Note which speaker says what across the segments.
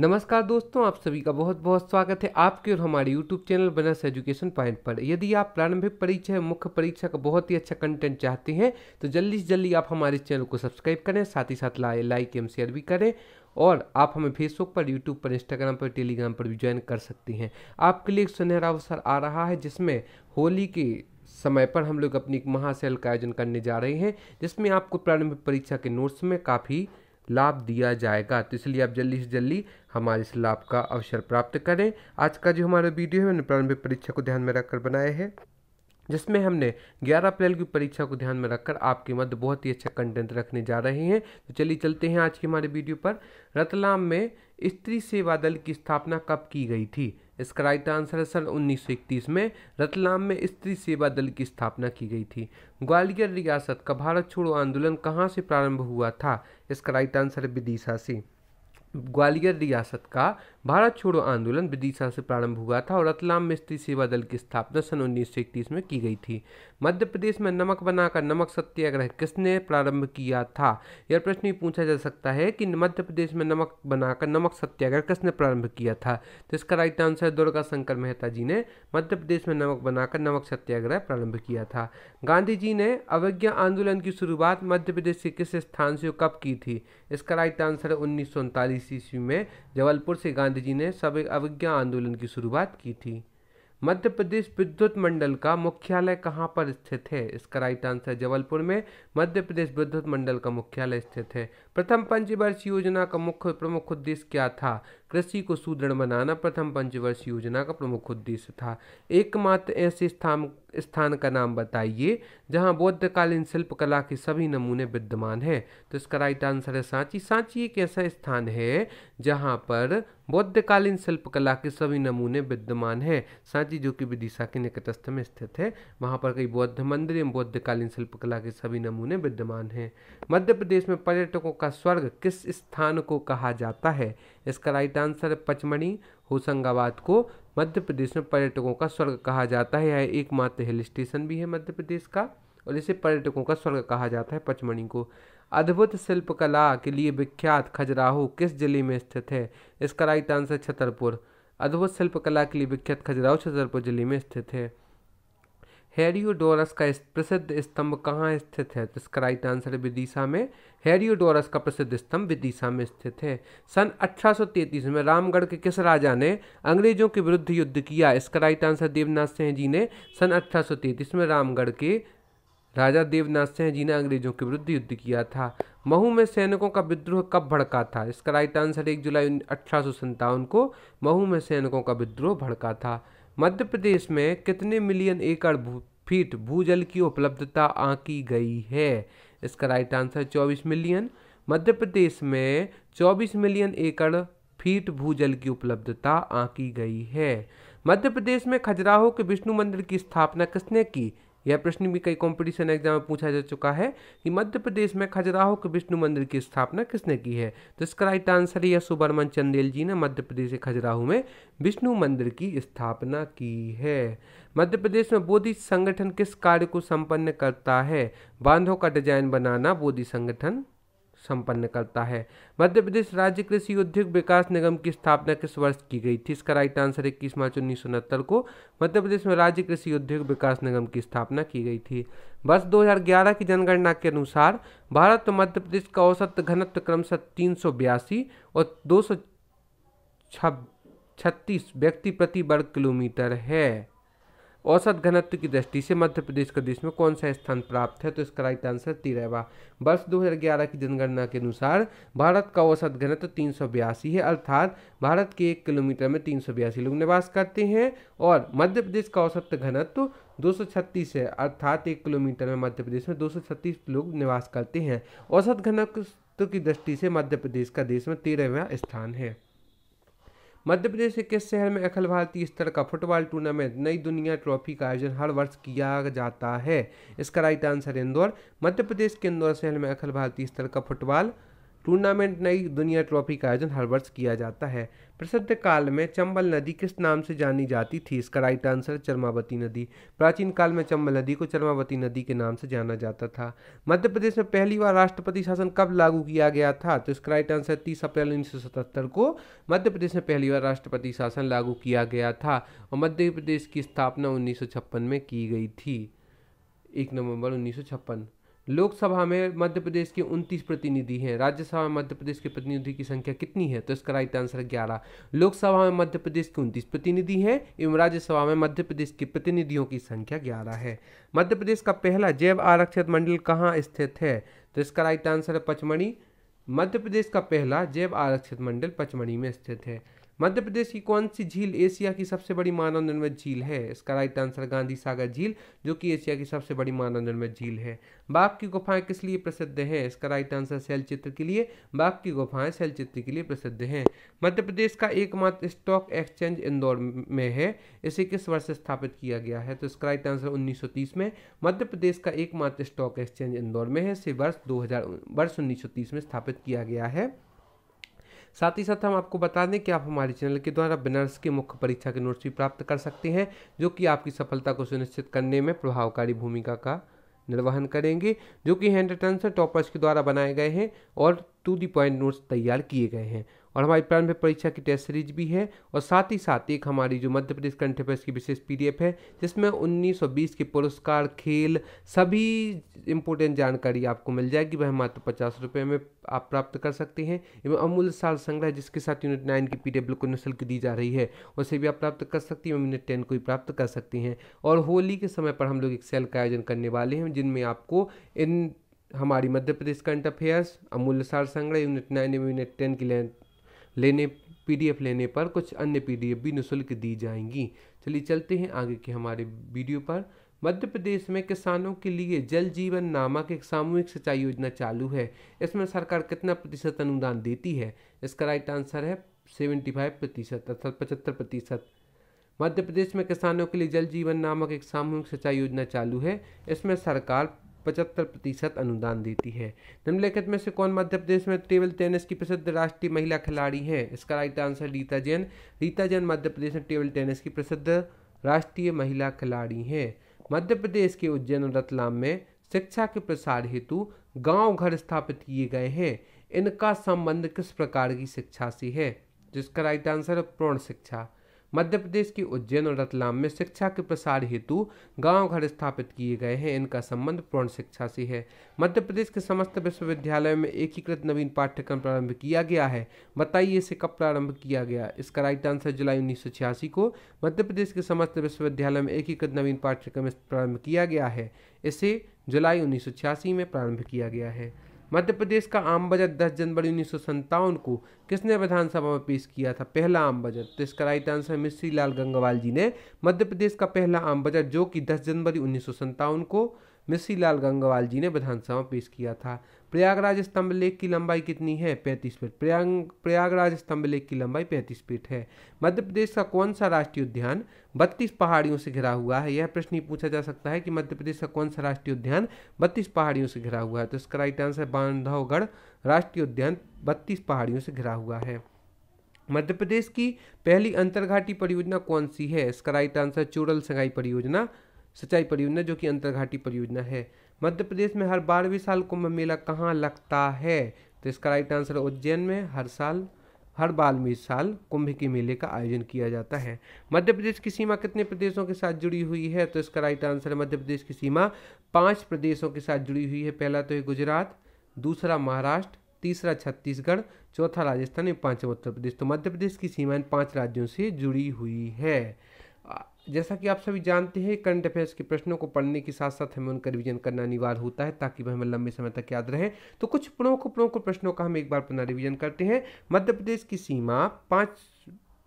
Speaker 1: नमस्कार दोस्तों आप सभी का बहुत बहुत स्वागत है आपके और हमारे YouTube channel Banas education point पर यदि आप प्रारंभिक परीक्षा मुख्य परीक्षा का बहुत ही अच्छा कंटेंट चाहते हैं तो जल्दी से जल्दी आप हमारे चैनल को सब्सक्राइब करें साथ ही साथ लाए लाइक एवं शेयर भी करें और आप हमें फेसबुक पर यूट्यूब पर इंस्टाग्राम पर टेलीग्राम पर भी ज्वाइन कर सकते हैं आपके लिए एक सुनहरा अवसर आ रहा है जिसमें होली के समय पर हम लोग अपनी एक महासेल का आयोजन करने जा रहे हैं जिसमें आपको प्रारंभिक परीक्षा के नोट्स में काफ़ी लाभ दिया जाएगा तो इसलिए आप जल्दी से जल्दी हमारे इस लाभ का अवसर प्राप्त करें आज का जो हमारा वीडियो है मैंने प्रारंभिक परीक्षा को ध्यान में रखकर बनाया है जिसमें हमने 11 अप्रैल की परीक्षा को ध्यान में रखकर आपके मध्य बहुत ही अच्छा कंटेंट रखने जा रहे हैं तो चलिए चलते हैं आज की हमारे वीडियो पर रतलाम में स्त्री सेवा दल की स्थापना कब की गई थी इसका राइट आंसर है सन उन्नीस में रतलाम में स्त्री सेवा दल की स्थापना की गई थी ग्वालियर रियासत का भारत छोड़ो आंदोलन कहाँ से प्रारंभ हुआ था इसका राइट आंसर है विदिशा से ग्वालियर रियासत का भारत छोड़ो आंदोलन विदिशा से प्रारंभ हुआ था और रतलाम मिस्त्री सेवा दल की स्थापना सन उन्नीस में की गई थी मध्य प्रदेश में नमक बनाकर नमक सत्याग्रह किसने प्रारंभ किया था यह प्रश्न ही पूछा जा सकता है कि मध्य प्रदेश में नमक बनाकर नमक सत्याग्रह किसने प्रारंभ किया था तो इसका राइट आंसर दुर्गा शंकर मेहता जी ने मध्य प्रदेश में नमक बनाकर नमक सत्याग्रह प्रारंभ किया था गांधी जी ने अवज्ञा आंदोलन की शुरुआत मध्य प्रदेश के किस स्थान से कब की थी इसका राइट आंसर उन्नीस ईस्वी में जबलपुर से गांधी गांधी जी ने सब अविज्ञा आंदोलन की शुरुआत की थी मध्य प्रदेश विद्युत मंडल का मुख्यालय कहाँ पर स्थित है इसका राइट आंसर जबलपुर में मध्य प्रदेश विद्युत मंडल का मुख्यालय स्थित है प्रथम पंचवर्ष योजना का मुख्य प्रमुख उद्देश्य क्या था कृषि को सुदृढ़ बनाना प्रथम पंचवर्ष योजना का प्रमुख उद्देश्य था एकमात्र ऐसे स्थान स्थान का नाम बताइए जहाँ बौद्धकालीन शिल्पकला के सभी नमूने विद्यमान हैं तो इसका राइट आंसर है सांची सांची एक ऐसा स्थान है जहाँ पर बौद्धकालीन शिल्पकला के सभी नमूने विद्यमान हैं सांची जो कि विदिशा के निकटस्थ में स्थित है वहाँ पर कई बौद्ध मंदिर एवं बौद्धकालीन शिल्पकला के सभी नमूने विद्यमान हैं मध्य प्रदेश में पर्यटकों का स्वर्ग किस स्थान को कहा जाता है इसका राइट राइट आंसर है पचमढ़ी होशंगाबाद को मध्य प्रदेश में पर्यटकों का स्वर्ग कहा जाता है यह एकमात्र हिल स्टेशन भी है मध्य प्रदेश का और इसे पर्यटकों का स्वर्ग कहा जाता है पचमणी को अद्भुत शिल्पकला के लिए विख्यात खजुराहो किस जिले में स्थित है इसका राइट आंसर छतरपुर अद्भुत शिल्पकला के लिए विख्यात खजुराहो छतरपुर जिले में स्थित है हेरियोडोरस का प्रसिद्ध स्तंभ कहाँ स्थित है तो इसका राइट आंसर है विदिशा में हेरियोडोरस का प्रसिद्ध स्तंभ विदिशा में स्थित है सन 1833 में रामगढ़ के किस राजा ने अंग्रेजों के विरुद्ध युद्ध किया इसका राइट आंसर देवनाथ सिंह जी ने सन 1833 में रामगढ़ के राजा देवनाथ सिंह जी ने अंग्रेजों के विरुद्ध युद्ध किया था महू में सैनिकों का विद्रोह कब भड़का था इसका राइट आंसर एक जुलाई अठारह को महू में सैनिकों का विद्रोह भड़का था मध्य प्रदेश में कितने मिलियन एकड़ भू, फीट भूजल की उपलब्धता आंकी गई है इसका right answer 24 million Madhya Pradesh में 24 मिलियन एकड़ फीट भूजल की उपलब्धता आंकी गई है मध्य प्रदेश में खजुराहो के विष्णु मंदिर की स्थापना किसने की यह प्रश्न भी कई कॉम्पिटिशन एग्जाम में पूछा जा चुका है कि मध्य प्रदेश में खजुराहो के विष्णु मंदिर की स्थापना किसने की है तो इसका राइट आंसर है सुब्रमण्य चंदेल जी ने मध्य प्रदेश के खजुराहो में विष्णु मंदिर की स्थापना की है मध्य प्रदेश में बोधि संगठन किस कार्य को संपन्न करता है बांधों का डिजाइन बनाना बोधि संगठन संपन्न करता है मध्य प्रदेश राज्य कृषि उद्योग विकास निगम की स्थापना किस वर्ष की गई थी इसका राइट आंसर इक्कीस मार्च उन्नीस को मध्य प्रदेश में राज्य कृषि उद्योग विकास निगम की स्थापना की गई थी वर्ष 2011 की जनगणना के अनुसार भारत तो मध्य प्रदेश का औसत घनत्व क्रमशः तीन और दो छत्तीस व्यक्ति प्रति वर्ग किलोमीटर है औसत घनत्व की दृष्टि से मध्य प्रदेश का देश में कौन सा स्थान प्राप्त है तो इसका राइट आंसर तिरवा वर्ष 2011 की जनगणना के अनुसार भारत का औसत घनत्व तीन है अर्थात भारत के एक किलोमीटर में तीन लोग निवास करते हैं और मध्य प्रदेश का औसत घनत्व छत्तीस है अर्थात एक किलोमीटर में मध्य प्रदेश में छत्तीस लोग निवास करते हैं औसत घनत्व की दृष्टि से मध्य प्रदेश का देश में तेरहवा स्थान है मध्य प्रदेश के किस शहर में अखिल भारतीय स्तर का फुटबॉल टूर्नामेंट नई दुनिया ट्रॉफी का आयोजन हर वर्ष किया जाता है इसका राइट आंसर इंदौर मध्य प्रदेश के इंदौर शहर में अखिल भारतीय स्तर का फुटबॉल टूर्नामेंट नई दुनिया ट्रॉफी का आयोजन हर वर्ष किया जाता है प्रसिद्ध काल में चंबल नदी किस नाम से जानी जाती थी इसका राइट आंसर चरमावती नदी प्राचीन काल में चंबल नदी को चरमावती नदी के नाम से जाना जाता था मध्य प्रदेश में पहली बार राष्ट्रपति शासन कब लागू किया गया था तो इसका राइट आंसर तीस अप्रैल उन्नीस को मध्य प्रदेश में पहली बार राष्ट्रपति शासन लागू किया गया था और मध्य प्रदेश की स्थापना उन्नीस में की गई थी एक नवंबर उन्नीस लोकसभा में मध्य प्रदेश के उनतीस प्रतिनिधि हैं राज्यसभा में मध्य प्रदेश के प्रतिनिधि की संख्या कितनी है तो इसका राइट आंसर ग्यारह लोकसभा में मध्य प्रदेश के 29 प्रतिनिधि हैं एवं राज्यसभा में मध्य प्रदेश के प्रतिनिधियों की संख्या ग्यारह है मध्य प्रदेश का पहला जैव आरक्षित मंडल कहाँ स्थित है तो इसका राइट आंसर है पचमढ़ी मध्य प्रदेश का पहला जैव आरक्षित मंडल पचमढ़ी में स्थित है मध्य प्रदेश की कौन सी झील एशिया की सबसे बड़ी मानव निर्मित झील है इसका राइट आंसर गांधी सागर झील जो कि एशिया की सबसे बड़ी मानव निर्मित झील है बाघ की गुफाएं किस लिए प्रसिद्ध हैं इसका राइट आंसर शैल चित्र के लिए बाघ की गुफाएं शैल चित्र के लिए प्रसिद्ध हैं मध्य प्रदेश का एकमात्र स्टॉक एक्सचेंज इंदौर में है इसे किस वर्ष स्थापित किया गया है तो इसका राइट आंसर उन्नीस में मध्य प्रदेश का एकमात्र स्टॉक एक्सचेंज इंदौर में है इसे वर्ष दो वर्ष उन्नीस में स्थापित किया गया है साथ ही साथ हम आपको बता दें कि आप हमारे चैनल के द्वारा बनारस की मुख्य परीक्षा के नोट्स भी प्राप्त कर सकते हैं जो कि आपकी सफलता को सुनिश्चित करने में प्रभावकारी भूमिका का निर्वहन करेंगे जो कि हैंड रिटर्न से टॉपर्स के द्वारा बनाए गए हैं और टू दी पॉइंट नोट्स तैयार किए गए हैं और हमारी प्रारंभिक परीक्षा की टेस्ट सीरीज भी है और साथ ही साथ एक हमारी जो मध्य प्रदेश करंट अफेयर्स की विशेष पी है जिसमें 1920 के पुरस्कार खेल सभी इंपोर्टेंट जानकारी आपको मिल जाएगी वह मात्र पचास रुपये में आप प्राप्त कर सकते हैं एवं अमूल्य साल संग्रह जिसके साथ यूनिट नाइन की पी डब्ल्यू को निःशुल्क दी जा रही है उसे भी आप प्राप्त कर सकती हैं एवं यूनिट टेन को भी प्राप्त कर सकती हैं और होली के समय पर हम लोग एक सेल का आयोजन करने वाले हैं जिनमें आपको इन हमारी मध्य प्रदेश करंट अफेयर्स अमूल्य सार संग्रह यूनिट नाइन एवं यूनिट टेन की लेने पीडीएफ लेने पर कुछ अन्य पीडीएफ भी निःशुल्क दी जाएंगी चलिए चलते हैं आगे के हमारे वीडियो पर मध्य प्रदेश में किसानों के लिए जल जीवन नामक एक सामूहिक सिंचाई योजना चालू है इसमें सरकार कितना प्रतिशत अनुदान देती है इसका राइट आंसर है सेवेंटी फाइव प्रतिशत अर्थात पचहत्तर प्रतिशत मध्य प्रदेश में किसानों के लिए जल जीवन नामक एक सामूहिक सिंचाई योजना चालू है इसमें सरकार पचहत्तर प्रतिशत अनुदान देती है निम्नलिखित में से कौन मध्य प्रदेश में टेबल टेनिस की प्रसिद्ध राष्ट्रीय महिला खिलाड़ी हैं इसका राइट आंसर रीता जैन रीता जैन मध्य प्रदेश में टेबल टेनिस की प्रसिद्ध राष्ट्रीय महिला खिलाड़ी हैं मध्य प्रदेश के उज्जैन और रतलाम में शिक्षा के प्रसार हेतु गांव घर स्थापित किए गए हैं इनका संबंध किस प्रकार की शिक्षा से है जिसका राइट आंसर है पूर्ण शिक्षा मध्य प्रदेश के उज्जैन और रतलाम में शिक्षा के प्रसार हेतु गांव घर स्थापित किए गए हैं इनका संबंध पूर्ण शिक्षा से है मध्य प्रदेश के समस्त विश्वविद्यालयों में एकीकृत नवीन पाठ्यक्रम प्रारंभ किया गया है बताइए इसे कब प्रारंभ किया गया इसका राइट आंसर जुलाई उन्नीस को मध्य प्रदेश के समस्त विश्वविद्यालय में एकीकृत नवीन पाठ्यक्रम प्रारंभ किया गया है इसे जुलाई उन्नीस में प्रारंभ किया गया है मध्य प्रदेश का आम बजट 10 जनवरी उन्नीस को किसने विधानसभा में पेश किया था पहला आम बजट तो इसका राइट आंसर मिश्री लाल गंगवाल जी ने मध्य प्रदेश का पहला आम बजट जो कि 10 जनवरी उन्नीस को मिश्री लाल गंगवाल जी ने विधानसभा में पेश किया था प्रयागराज स्तंभ लेख की लंबाई कितनी है पैंतीस फीट प्रयाग प्रयागराज स्तंभ लेख की लंबाई पैंतीस फीट है मध्य प्रदेश का कौन सा राष्ट्रीय उद्यान बत्तीस पहाड़ियों से घिरा हुआ है यह प्रश्न ही पूछा जा सकता है कि मध्य प्रदेश का कौन सा राष्ट्रीय उद्यान बत्तीस पहाड़ियों से घिरा हुआ है तो इसका राइट आंसर बांधवगढ़ राष्ट्रीय उद्यान बत्तीस पहाड़ियों से घिरा हुआ है मध्य प्रदेश की पहली अंतर्घाटी परियोजना कौन सी है इसका राइट आंसर चूड़ल सगाई परियोजना सिंचाई परियोजना जो कि अंतर्घाटी परियोजना है मध्य प्रदेश में हर बारहवीं साल कुंभ मेला कहाँ लगता है तो इसका राइट आंसर उज्जैन में हर साल हर बारहवीं साल कुंभ के मेले का आयोजन किया जाता है मध्य प्रदेश की सीमा कितने प्रदेशों के साथ जुड़ी हुई है तो इसका राइट आंसर है मध्य प्रदेश की सीमा पांच प्रदेशों के साथ जुड़ी हुई है पहला तो है गुजरात दूसरा महाराष्ट्र तीसरा छत्तीसगढ़ चौथा राजस्थान एवं पांचवा उत्तर प्रदेश तो मध्य प्रदेश की सीमा इन पांच राज्यों से जुड़ी हुई है जैसा कि आप सभी जानते हैं करंट अफेयर्स के प्रश्नों को पढ़ने के साथ साथ हमें उनका रिवीजन करना अनिवार्य होता है ताकि वह हमें लंबे समय तक याद रहे तो कुछ प्रमुख प्रमुख प्रश्नों का हम एक बार पुनः रिवीजन करते हैं मध्य प्रदेश की सीमा पाँच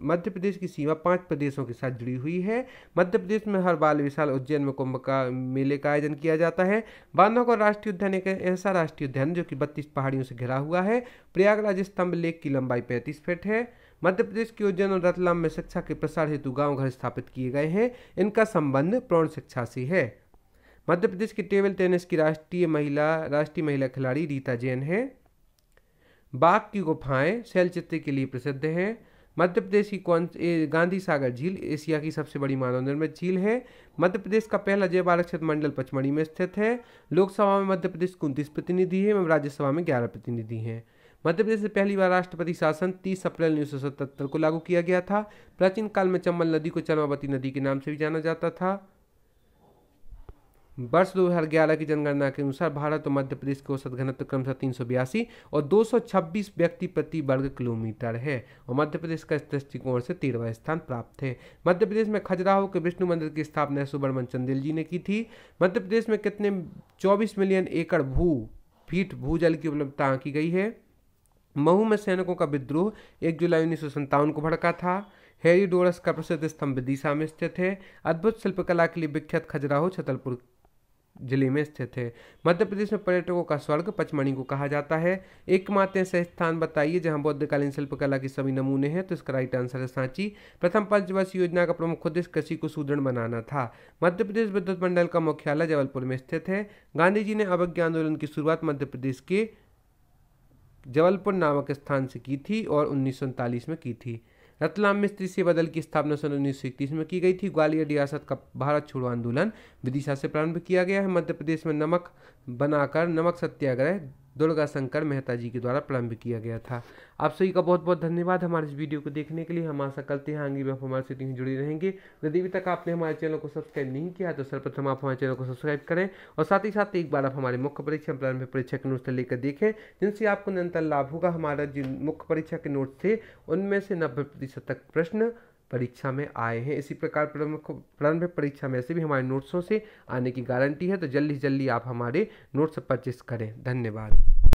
Speaker 1: मध्य प्रदेश की सीमा पांच प्रदेशों के साथ जुड़ी हुई है मध्य प्रदेश में हर बाल विशाल उज्जैन में कुंभ का मेले का आयोजन किया जाता है बांधवगढ़ राष्ट्रीय उद्यान एक ऐसा राष्ट्रीय उद्यान जो कि बत्तीस पहाड़ियों से घिरा हुआ है प्रयागराज स्तंभ लेक की लंबाई पैंतीस फीट है मध्य प्रदेश के उज्जैन और रतलाम में शिक्षा के प्रसार हेतु गांव घर स्थापित किए गए हैं इनका संबंध प्रौण शिक्षा से है मध्य प्रदेश की टेबल टेनिस की राष्ट्रीय महिला राष्ट्रीय महिला खिलाड़ी रीता जैन है बाघ की गुफाएं शैलचित्र के लिए प्रसिद्ध हैं मध्य प्रदेश की कौन गांधी सागर झील एशिया की सबसे बड़ी मानव निर्मित झील है मध्य प्रदेश का पहला जैव आरक्षित मंडल पचमढ़ी में स्थित है लोकसभा में मध्य प्रदेश के उनतीस प्रतिनिधि हैं एवं राज्यसभा में ग्यारह प्रतिनिधि हैं मध्य प्रदेश में पहली बार राष्ट्रपति शासन 30 अप्रैल उन्नीस को लागू किया गया था प्राचीन काल में चंबल नदी को चंद्रवती नदी के नाम से भी जाना जाता था वर्ष दो हजार ग्यारह की जनगणना के अनुसार भारत और मध्य प्रदेश के औसत घनत्व क्रमशः तीन सौ बयासी और दो सौ छब्बीस व्यक्ति प्रति वर्ग किलोमीटर है और मध्य प्रदेश का इस दृष्टिकोण से तेरहवा स्थान प्राप्त है मध्य प्रदेश में खजुराहो के विष्णु मंदिर की स्थापना सुब्रमण चंदेल जी ने की थी मध्य प्रदेश में कितने चौबीस मिलियन एकड़ भू फीट भू जल की उपलब्धता आंकी गई है महू में सैनिकों का विद्रोह एक जुलाई उन्नीस सौ को भड़का था डोरस का प्रसिद्ध स्तंभ दिशा में स्थित है अद्भुत शिल्पकला के लिए विख्यात खजुराहो छतरपुर जिले में स्थित है मध्य प्रदेश में पर्यटकों का स्वर्ग पचमणी को कहा जाता है एकमात्र ऐसा स्थान बताइए जहां बौद्धकालीन शिल्पकला के सभी नमूने हैं तो इसका राइट आंसर है सांची प्रथम पंचवर्ष योजना का प्रमुख उद्देश्य कृषि को सुदृढ़ बनाना था मध्य प्रदेश विद्युत मंडल का मुख्यालय जबलपुर में स्थित है गांधी जी ने अवज्ञा आंदोलन की शुरुआत मध्य प्रदेश के जबलपुर नामक स्थान से की थी और उन्नीस में की थी रतलाम में स्त्री सेवा दल की स्थापना सन उन्नीस सौ में की गई थी ग्वालियर रियासत का भारत छोड़ो आंदोलन विदिशा से प्रारंभ किया गया है मध्य प्रदेश में नमक बनाकर नमक सत्याग्रह दुर्गा शंकर मेहता जी के द्वारा प्रारंभ किया गया था आप सभी का बहुत बहुत धन्यवाद हमारे इस वीडियो को देखने के लिए हम आशा करते हैं आगे भी आप हमारे साथ ही जुड़े रहेंगे यदि अभी तक आपने हमारे चैनल को सब्सक्राइब नहीं किया तो सर्वप्रथम आप हमारे चैनल को सब्सक्राइब करें और साथ ही साथ एक बार आप हमारे मुख्य परीक्षा प्रारंभ परीक्षा के नोट्स लेकर देखें जिनसे आपको निरंतर लाभ होगा हमारा जिन मुख्य परीक्षा के नोट्स थे उनमें से नब्बे प्रतिशत तक प्रश्न परीक्षा में आए हैं इसी प्रकार प्रारंभिक परीक्षा में ऐसे भी हमारे नोट्सों से आने की गारंटी है तो जल्दी से जल्दी आप हमारे नोट्स परचेस करें धन्यवाद